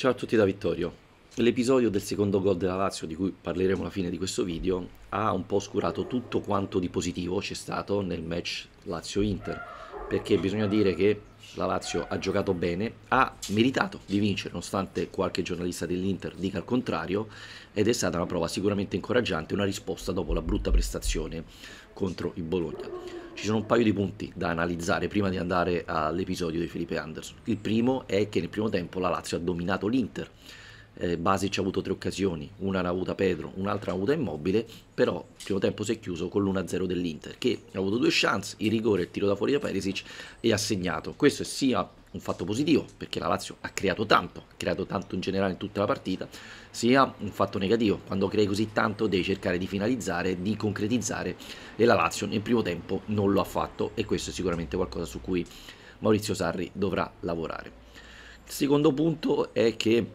Ciao a tutti da Vittorio. L'episodio del secondo gol della Lazio, di cui parleremo alla fine di questo video, ha un po' oscurato tutto quanto di positivo c'è stato nel match Lazio-Inter, perché bisogna dire che la Lazio ha giocato bene, ha meritato di vincere, nonostante qualche giornalista dell'Inter dica il contrario, ed è stata una prova sicuramente incoraggiante, una risposta dopo la brutta prestazione contro il Bologna. Ci sono un paio di punti da analizzare prima di andare all'episodio di Felipe Anderson. Il primo è che nel primo tempo la Lazio ha dominato l'Inter. Eh, Basic ha avuto tre occasioni, una l'ha avuta Pedro, un'altra l'ha avuta Immobile, però il primo tempo si è chiuso con l'1-0 dell'Inter, che ha avuto due chance, il rigore, il tiro da fuori da Perisic e ha segnato. Questo è sia un fatto positivo perché la Lazio ha creato tanto, ha creato tanto in generale in tutta la partita, sia un fatto negativo, quando crei così tanto devi cercare di finalizzare, di concretizzare e la Lazio nel primo tempo non lo ha fatto e questo è sicuramente qualcosa su cui Maurizio Sarri dovrà lavorare. Il secondo punto è che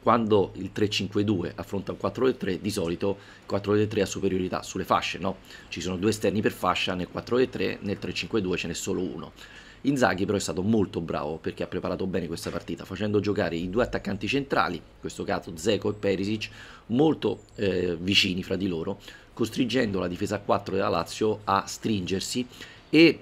quando il 3-5-2 affronta un 4-3 di solito il 4-3 ha superiorità sulle fasce, no? Ci sono due esterni per fascia nel 4-3, nel 3-5-2 ce n'è solo uno Inzaghi però è stato molto bravo perché ha preparato bene questa partita, facendo giocare i due attaccanti centrali, in questo caso Zeko e Perisic, molto eh, vicini fra di loro, costringendo la difesa a 4 della Lazio a stringersi e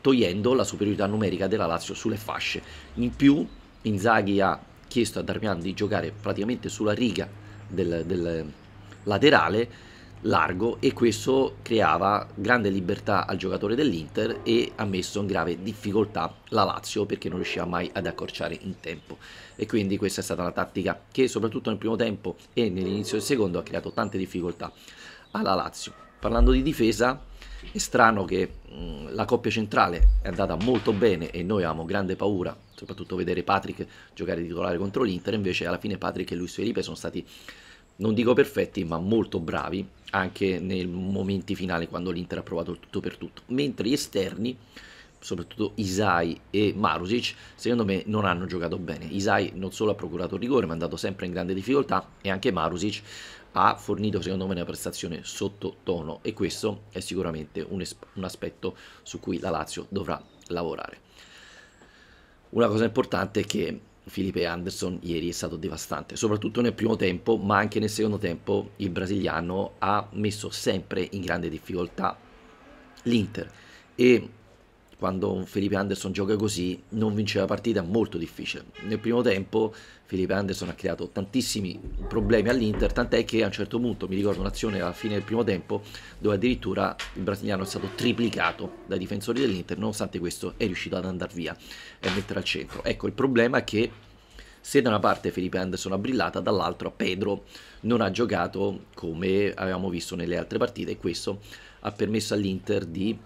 togliendo la superiorità numerica della Lazio sulle fasce. In più Inzaghi ha chiesto a Darmian di giocare praticamente sulla riga del, del laterale largo e questo creava grande libertà al giocatore dell'Inter e ha messo in grave difficoltà la Lazio perché non riusciva mai ad accorciare in tempo e quindi questa è stata una tattica che soprattutto nel primo tempo e nell'inizio del secondo ha creato tante difficoltà alla Lazio. Parlando di difesa, è strano che mh, mm, la coppia centrale è andata molto bene e noi avevamo grande paura, soprattutto vedere Patrick giocare titolare contro l'Inter, invece alla fine Patrick e Luis Felipe sono stati non dico perfetti, ma molto bravi anche nei momenti finali quando l'Inter ha provato il tutto per tutto. Mentre gli esterni, soprattutto Isai e Marusic, secondo me non hanno giocato bene. Isai non solo ha procurato il rigore, ma è andato sempre in grande difficoltà e anche Marusic ha fornito secondo me una prestazione sottotono e questo è sicuramente un, un aspetto su cui la Lazio dovrà lavorare. Una cosa importante è che Felipe Anderson ieri è stato devastante, soprattutto nel primo tempo, ma anche nel secondo tempo il brasiliano ha messo sempre in grande difficoltà l'Inter e quando Felipe Anderson gioca così non vince la partita molto difficile. Nel primo tempo Felipe Anderson ha creato tantissimi problemi all'Inter, tant'è che a un certo punto mi ricordo un'azione alla fine del primo tempo dove addirittura il brasiliano è stato triplicato dai difensori dell'Inter, nonostante questo è riuscito ad andare via e mettere al centro. Ecco, il problema è che se da una parte Felipe Anderson ha brillato, dall'altra Pedro non ha giocato come avevamo visto nelle altre partite e questo ha permesso all'Inter di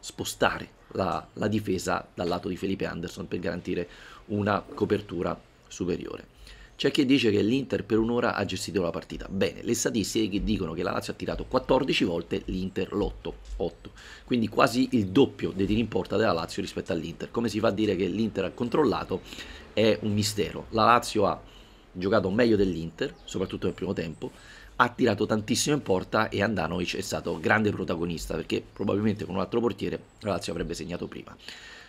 spostare la, la difesa dal lato di Felipe Anderson per garantire una copertura superiore. C'è chi dice che l'Inter per un'ora ha gestito la partita. Bene, le statistiche dicono che la Lazio ha tirato 14 volte, l'Inter l'8, 8. Quindi quasi il doppio dei tiri in porta della Lazio rispetto all'Inter. Come si fa a dire che l'Inter ha controllato è un mistero. La Lazio ha giocato meglio dell'Inter, soprattutto nel primo tempo, ha tirato tantissimo in porta e Andanovic è stato grande protagonista perché probabilmente con un altro portiere la Lazio avrebbe segnato prima.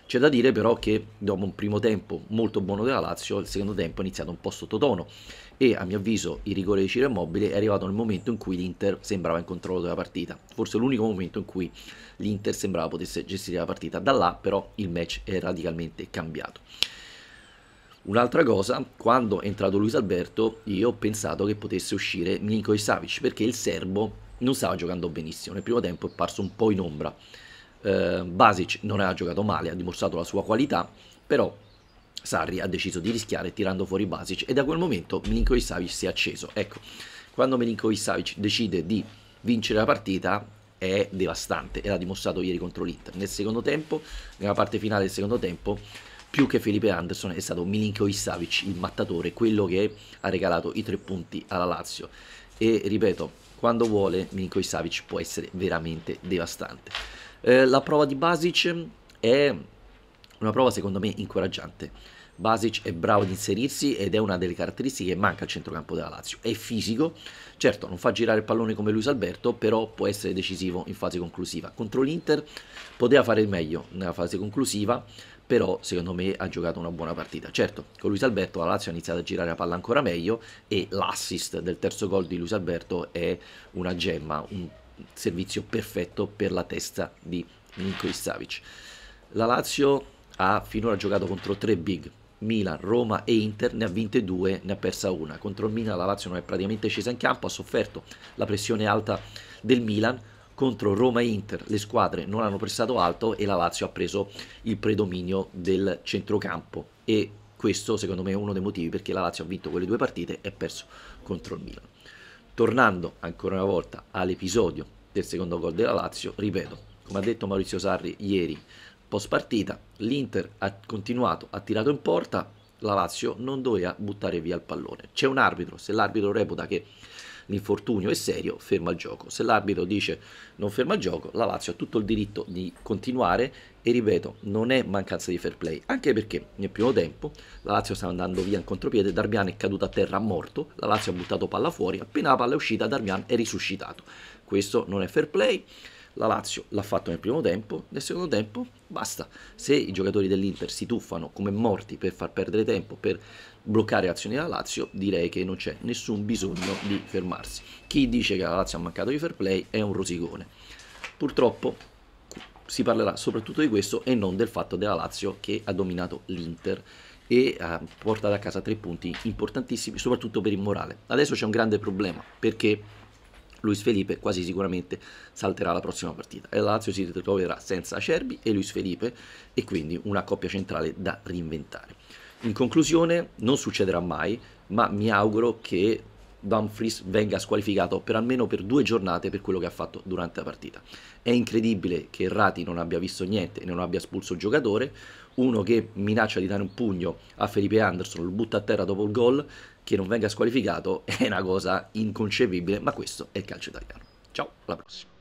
C'è da dire però che dopo un primo tempo molto buono della Lazio, il secondo tempo è iniziato un po' sottotono e a mio avviso il rigore di Ciro Immobile è arrivato nel momento in cui l'Inter sembrava in controllo della partita, forse l'unico momento in cui l'Inter sembrava potesse gestire la partita, da là però il match è radicalmente cambiato. Un'altra cosa, quando è entrato Luis Alberto, io ho pensato che potesse uscire Milinkovic Savic perché il serbo non stava giocando benissimo. Nel primo tempo è parso un po' in ombra. Eh, Basic non aveva giocato male, ha dimostrato la sua qualità, però Sarri ha deciso di rischiare tirando fuori Basic e da quel momento Milinkovic Savic si è acceso. Ecco, quando Milinkovic Savic decide di vincere la partita è devastante e l'ha dimostrato ieri contro l'Inter. Nel secondo tempo, nella parte finale del secondo tempo, più che Felipe Anderson è stato Milinkovic Savic, il mattatore, quello che ha regalato i tre punti alla Lazio. E ripeto, quando vuole Milinkovic Savic può essere veramente devastante. Eh, la prova di Basic è una prova secondo me incoraggiante. Basic è bravo ad inserirsi ed è una delle caratteristiche che manca al centrocampo della Lazio. È fisico, certo non fa girare il pallone come Luis Alberto, però può essere decisivo in fase conclusiva. Contro l'Inter poteva fare il meglio nella fase conclusiva, però secondo me ha giocato una buona partita. Certo, con Luis Alberto la Lazio ha iniziato a girare la palla ancora meglio e l'assist del terzo gol di Luis Alberto è una gemma, un servizio perfetto per la testa di Minko Savic. La Lazio ha finora giocato contro tre big, Milan, Roma e Inter, ne ha vinte due, ne ha persa una. Contro il Milan la Lazio non è praticamente scesa in campo, ha sofferto la pressione alta del Milan, contro Roma e Inter le squadre non hanno prestato alto e la Lazio ha preso il predominio del centrocampo e questo secondo me è uno dei motivi perché la Lazio ha vinto quelle due partite e ha perso contro il Milan. Tornando ancora una volta all'episodio del secondo gol della Lazio, ripeto, come ha detto Maurizio Sarri ieri post partita, l'Inter ha continuato, ha tirato in porta, la Lazio non doveva buttare via il pallone. C'è un arbitro, se l'arbitro reputa che l'infortunio è serio, ferma il gioco. Se l'arbitro dice non ferma il gioco, la Lazio ha tutto il diritto di continuare e ripeto, non è mancanza di fair play, anche perché nel primo tempo la Lazio sta andando via in contropiede, Darmian è caduto a terra morto, la Lazio ha buttato palla fuori, appena la palla è uscita Darmian è risuscitato. Questo non è fair play la Lazio l'ha fatto nel primo tempo, nel secondo tempo basta. Se i giocatori dell'Inter si tuffano come morti per far perdere tempo, per bloccare azioni della Lazio, direi che non c'è nessun bisogno di fermarsi. Chi dice che la Lazio ha mancato di fair play è un rosicone. Purtroppo si parlerà soprattutto di questo e non del fatto della Lazio che ha dominato l'Inter e ha eh, portato a casa tre punti importantissimi, soprattutto per il morale. Adesso c'è un grande problema perché Luis Felipe quasi sicuramente salterà la prossima partita e la Lazio si ritroverà senza Acerbi e Luis Felipe e quindi una coppia centrale da reinventare. In conclusione non succederà mai, ma mi auguro che Dumfries venga squalificato per almeno per due giornate per quello che ha fatto durante la partita. È incredibile che Rati non abbia visto niente e non abbia espulso il giocatore, uno che minaccia di dare un pugno a Felipe Anderson, lo butta a terra dopo il gol, che non venga squalificato è una cosa inconcepibile, ma questo è il calcio italiano. Ciao, alla prossima.